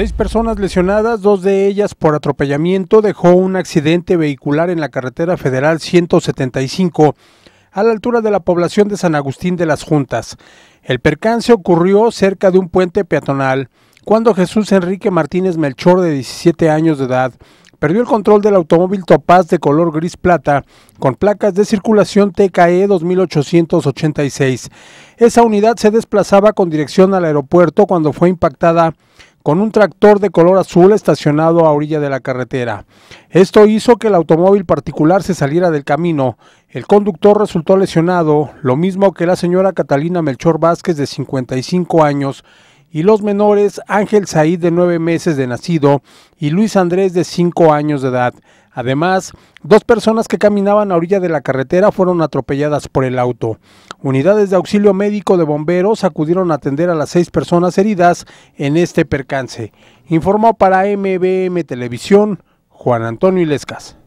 Seis personas lesionadas, dos de ellas por atropellamiento, dejó un accidente vehicular en la carretera federal 175 a la altura de la población de San Agustín de las Juntas. El percance ocurrió cerca de un puente peatonal cuando Jesús Enrique Martínez Melchor, de 17 años de edad, perdió el control del automóvil Topaz de color gris plata con placas de circulación TKE 2886. Esa unidad se desplazaba con dirección al aeropuerto cuando fue impactada con un tractor de color azul estacionado a orilla de la carretera. Esto hizo que el automóvil particular se saliera del camino. El conductor resultó lesionado, lo mismo que la señora Catalina Melchor Vázquez de 55 años, y los menores Ángel Said de nueve meses de nacido y Luis Andrés de cinco años de edad. Además, dos personas que caminaban a orilla de la carretera fueron atropelladas por el auto. Unidades de auxilio médico de bomberos acudieron a atender a las seis personas heridas en este percance. Informó para MBM Televisión Juan Antonio Ilescas.